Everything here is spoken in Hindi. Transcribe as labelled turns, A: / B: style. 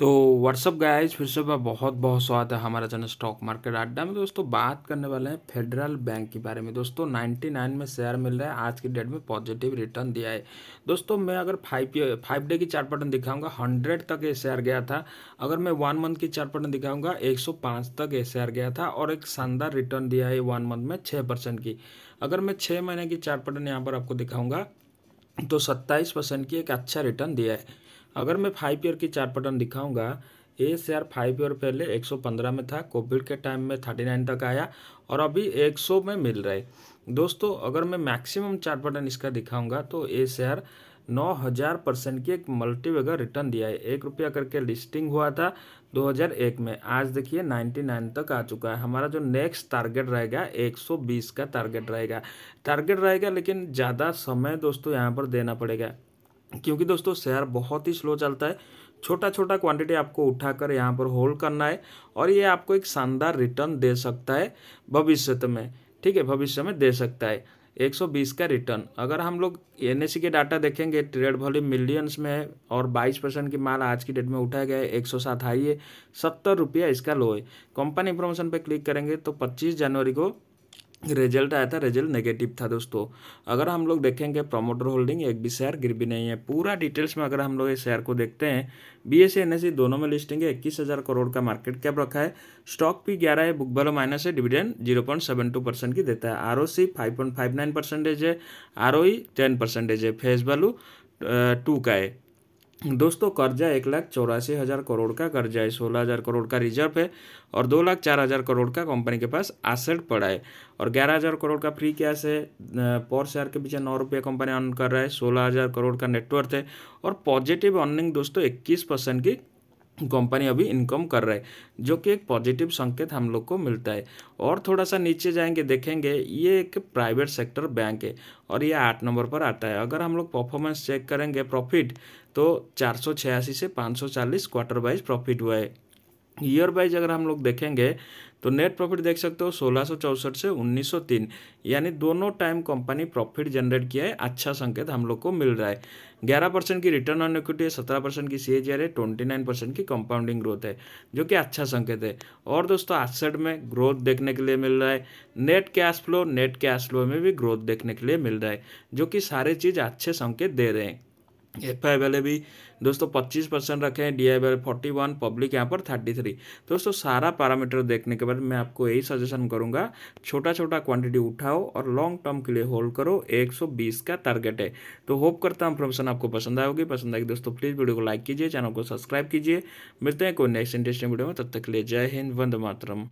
A: तो व्हाट्सअप गाइस फिर से बहुत बहुत स्वागत है हमारा चैनल स्टॉक मार्केट अड्डा में दोस्तों बात करने वाले हैं फेडरल बैंक के बारे में दोस्तों 99 में शेयर मिल रहा है आज की डेट में पॉजिटिव रिटर्न दिया है दोस्तों मैं अगर फाइव फाइव डे की चार्ट पैटर्न दिखाऊंगा 100 तक ये शेयर गया था अगर मैं वन मंथ की चार्ट पैटर्न दिखाऊंगा एक तक ये शेयर गया था और एक शानदार रिटर्न दिया है वन मंथ में छः की अगर मैं छः महीने की चार्ट पैटर्न यहाँ पर आपको दिखाऊँगा तो सत्ताईस की एक अच्छा रिटर्न दिया है अगर मैं फाइव ईयर की चार पैटर्न दिखाऊंगा ए शेयर फाइव ईयर पहले 115 में था कोविड के टाइम में 39 तक आया और अभी 100 में मिल रहा है दोस्तों अगर मैं मैक्सिमम चार पैटर्न इसका दिखाऊंगा तो ए शेयर नौ हज़ार परसेंट की एक मल्टीवेगर रिटर्न दिया है एक रुपया करके लिस्टिंग हुआ था 2001 में आज देखिए 99 तक आ चुका है हमारा जो नेक्स्ट टारगेट रहेगा 120 का टारगेट रहेगा टारगेट रहेगा लेकिन ज़्यादा समय दोस्तों यहाँ पर देना पड़ेगा क्योंकि दोस्तों शेयर बहुत ही स्लो चलता है छोटा छोटा क्वांटिटी आपको उठाकर यहाँ पर होल्ड करना है और ये आपको एक शानदार रिटर्न दे सकता है भविष्य में ठीक है भविष्य में दे सकता है 120 का रिटर्न अगर हम लोग एन के डाटा देखेंगे ट्रेड वॉल्यूम मिलियंस में है और 22 परसेंट की माल आज की डेट में उठाया गया है एक सौ सात हाई है सत्तर रुपया इसका लो है कंपनी इन्फॉर्मेशन पर क्लिक करेंगे तो 25 जनवरी को रिजल्ट आया था रिजल्ट नेगेटिव था दोस्तों अगर हम लोग देखेंगे प्रमोटर होल्डिंग एक भी शेयर गिर भी नहीं है पूरा डिटेल्स में अगर हम लोग इस शेयर को देखते हैं बी एस सी दोनों में लिस्टिंग है इक्कीस हज़ार करोड़ का मार्केट कैप रखा है स्टॉक भी ग्यारह है बुक वैल्यू माइनस है dividend zero point seven two percent की देता है R O C five point five nine percentage है R O E ten percentage है फेस वैल्यू टू का है दोस्तों कर्जा एक लाख चौरासी हज़ार करोड़ का कर्जा है सोलह हज़ार करोड़ का रिजर्व है और दो लाख चार हज़ार करोड़ का कंपनी के पास एसेट पड़ा है और ग्यारह हज़ार करोड़ का फ्री कैश है पर शेयर के पीछे नौ रुपये कंपनी अर्न कर रहा है सोलह हज़ार करोड़ का नेटवर्थ है और पॉजिटिव अर्निंग दोस्तों इक्कीस परसेंट की कंपनी अभी इनकम कर रहा है जो कि एक पॉजिटिव संकेत हम लोग को मिलता है और थोड़ा सा नीचे जाएंगे देखेंगे ये एक प्राइवेट सेक्टर बैंक है और ये आठ नंबर पर आता है अगर हम लोग परफॉर्मेंस चेक करेंगे प्रॉफिट तो चार से पाँच क्वार्टर वाइज प्रॉफिट हुआ है ईयर वाइज अगर हम लोग देखेंगे तो नेट प्रॉफिट देख सकते हो सोलह से 1903 यानी दोनों टाइम कंपनी प्रॉफिट जनरेट किया है अच्छा संकेत हम लोग को मिल रहा है 11 परसेंट की रिटर्न ऑन इक्विटी है 17 परसेंट की सी है 29 परसेंट की कंपाउंडिंग ग्रोथ है जो कि अच्छा संकेत है और दोस्तों एसेट में ग्रोथ देखने के लिए मिल रहा है net cash flow net cash flow में भी ग्रोथ देखने के लिए मिल रहा है जो कि सारे चीज़ अच्छे संकेत दे रहे हैं एफ आई वाले भी दोस्तों 25 परसेंट रखे हैं डी आई वाले फोर्टी वन पब्लिक यहाँ पर 33 दोस्तों सारा पैरामीटर देखने के बाद मैं आपको यही सजेशन करूँगा छोटा छोटा क्वांटिटी उठाओ और लॉन्ग टर्म के लिए होल्ड करो 120 का टारगेट है तो होप करता हूँ इन्फॉर्मेशन आपको पसंद आएगी पसंद आएगी दोस्तों प्लीज़ वीडियो को लाइक कीजिए चैनल को सब्सक्राइब कीजिए मिलते हैं कोई नेक्स्ट इंटरेस्टिंग वीडियो में तब तक के लिए जय हिंद वंदे मातरम